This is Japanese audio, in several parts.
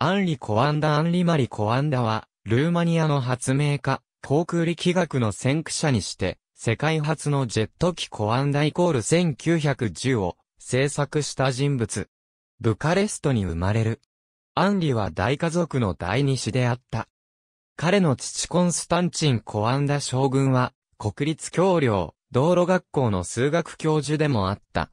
アンリ・コアンダ・アンリ・マリ・コアンダは、ルーマニアの発明家、航空力学の先駆者にして、世界初のジェット機コアンダイコール1910を制作した人物。ブカレストに生まれる。アンリは大家族の第二子であった。彼の父コンスタンチン・コアンダ将軍は、国立橋領、道路学校の数学教授でもあった。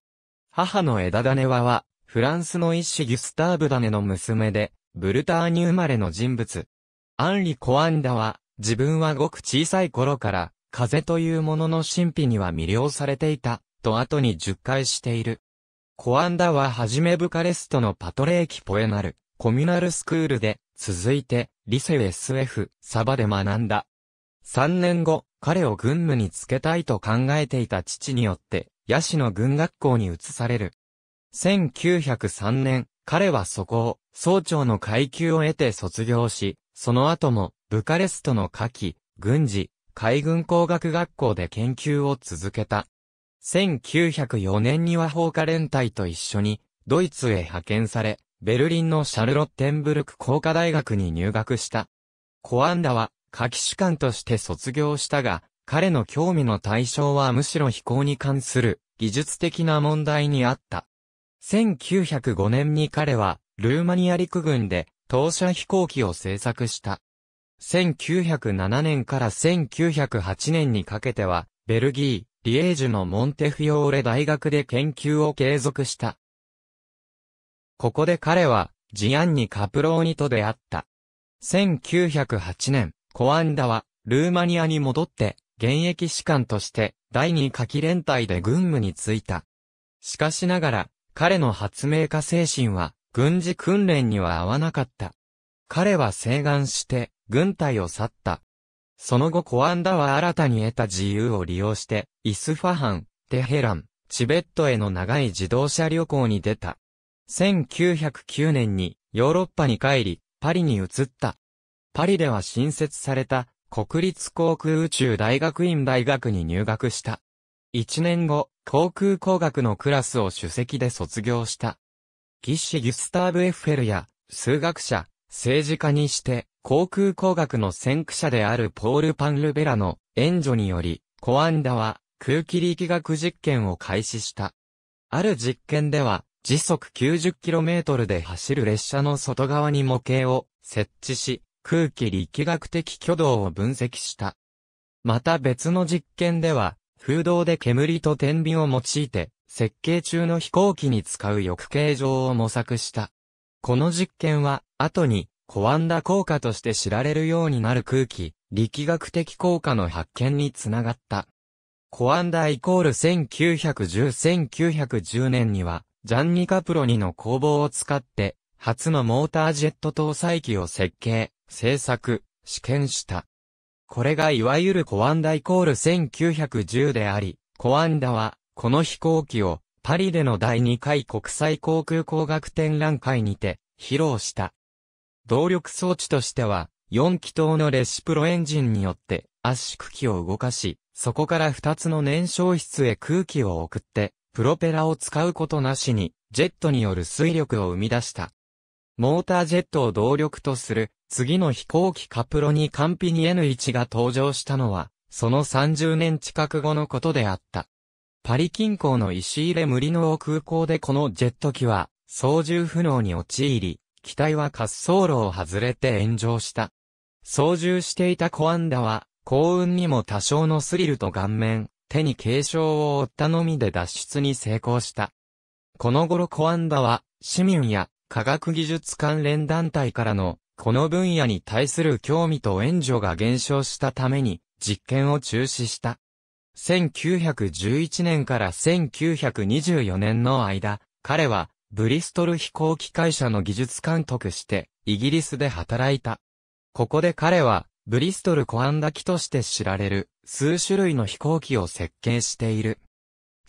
母の枝種和は、フランスの一子ギュスターブダネの娘で、ブルターニュ生まれの人物。アンリ・コアンダは、自分はごく小さい頃から、風というものの神秘には魅了されていた、と後に述回している。コアンダははじめブカレストのパトレーキ・ポエナル、コミュナルスクールで、続いて、リセ SF、サバで学んだ。3年後、彼を軍務につけたいと考えていた父によって、ヤシの軍学校に移される。1903年、彼はそこを、総長の階級を得て卒業し、その後も、ブカレストの下記、軍事、海軍工学学校で研究を続けた。1904年には放火連隊と一緒に、ドイツへ派遣され、ベルリンのシャルロッテンブルク工科大学に入学した。コアンダは、下記主官として卒業したが、彼の興味の対象はむしろ飛行に関する技術的な問題にあった。1905年に彼は、ルーマニア陸軍で、当社飛行機を製作した。1907年から1908年にかけては、ベルギー、リエージュのモンテフィオーレ大学で研究を継続した。ここで彼は、ジアンニ・カプローニと出会った。1908年、コアンダは、ルーマニアに戻って、現役士官として、第二夏季連隊で軍務に就いた。しかしながら、彼の発明家精神は、軍事訓練には合わなかった。彼は請願して、軍隊を去った。その後コアンダは新たに得た自由を利用して、イスファハン、テヘラン、チベットへの長い自動車旅行に出た。1909年にヨーロッパに帰り、パリに移った。パリでは新設された国立航空宇宙大学院大学に入学した。1年後、航空工学のクラスを主席で卒業した。ギッシュ・ギュスターブ・エッフェルや、数学者、政治家にして、航空工学の先駆者であるポール・パンルベラの援助により、コアンダは空気力学実験を開始した。ある実験では、時速 90km で走る列車の外側に模型を設置し、空気力学的挙動を分析した。また別の実験では、空洞で煙と天秤を用いて、設計中の飛行機に使う翼形状を模索した。この実験は、後に、コアンダ効果として知られるようになる空気、力学的効果の発見につながった。コアンダイコール1910-1910年には、ジャンニカプロニの工房を使って、初のモータージェット搭載機を設計、製作、試験した。これがいわゆるコアンダイコール1910であり、コアンダは、この飛行機を、パリでの第2回国際航空工学展覧会にて、披露した。動力装置としては、4気筒のレシプロエンジンによって圧縮機を動かし、そこから2つの燃焼室へ空気を送って、プロペラを使うことなしに、ジェットによる水力を生み出した。モータージェットを動力とする次の飛行機カプロにカンピニ N1 が登場したのは、その30年近く後のことであった。パリ近郊の石入れ無理の空港でこのジェット機は、操縦不能に陥り、機体は滑走路を外れて炎上した。操縦していたコアンダは、幸運にも多少のスリルと顔面、手に軽傷を負ったのみで脱出に成功した。この頃コアンダは、市民や科学技術関連団体からのこの分野に対する興味と援助が減少したために、実験を中止した。1911年から1924年の間、彼は、ブリストル飛行機会社の技術監督して、イギリスで働いた。ここで彼は、ブリストルコアンダ機として知られる、数種類の飛行機を設計している。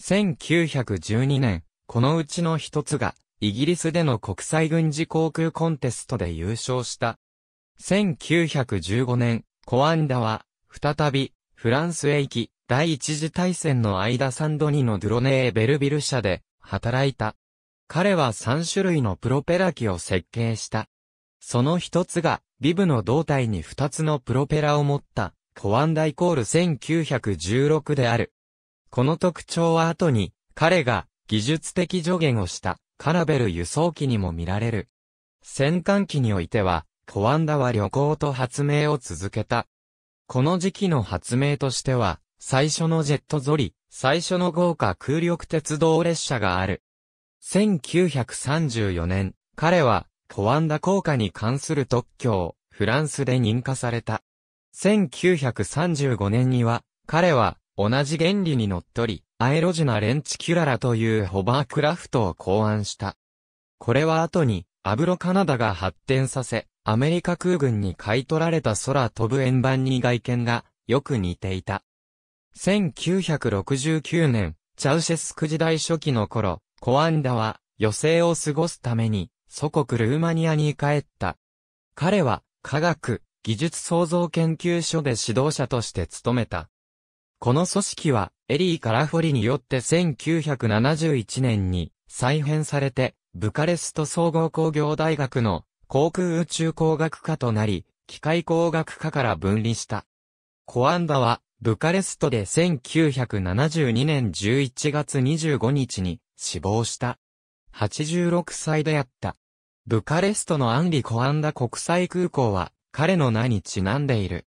1912年、このうちの一つが、イギリスでの国際軍事航空コンテストで優勝した。1915年、コアンダは、再び、フランスへ行き、第一次大戦の間サンドニのドゥロネー・ベルビル社で、働いた。彼は3種類のプロペラ機を設計した。その一つが、ビブの胴体に2つのプロペラを持った、コアンダイコール1916である。この特徴は後に、彼が技術的助言をしたカラベル輸送機にも見られる。戦艦機においては、コアンダは旅行と発明を続けた。この時期の発明としては、最初のジェットゾリ、最初の豪華空力鉄道列車がある。1934年、彼は、コアンダ効果に関する特許を、フランスで認可された。1935年には、彼は、同じ原理にのっとり、アエロジナ・レンチキュララというホバークラフトを考案した。これは後に、アブロカナダが発展させ、アメリカ空軍に買い取られた空飛ぶ円盤に外見がよく似ていた。1969年、チャウシェスク時代初期の頃、コアンダは余生を過ごすために祖国ルーマニアに帰った。彼は科学、技術創造研究所で指導者として務めた。この組織はエリー・カラフォリによって1971年に再編されて、ブカレスト総合工業大学の航空宇宙工学科となり、機械工学科から分離した。コアンダは、ブカレストで1972年11月25日に死亡した。86歳であった。ブカレストのアンリ・コアンダ国際空港は、彼の名にちなんでいる。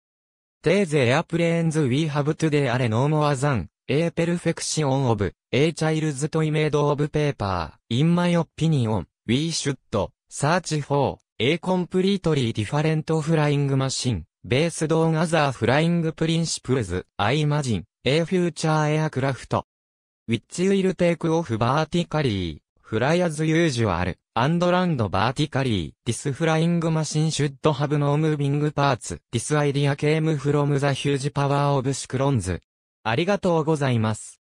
テーゼエアプレーンズ・ウィー・ハブ・トゥ・デー・アレ・ノーモア・ザン、A Perfection of A Child's Toy Made of Paper In my opinion, we should search for A completely different flying machine based on other flying principles I imagine A future aircraft which will take off vertically fly as usual and land vertically this flying machine should have no moving parts this idea came from the huge power of Scrons ありがとうございます。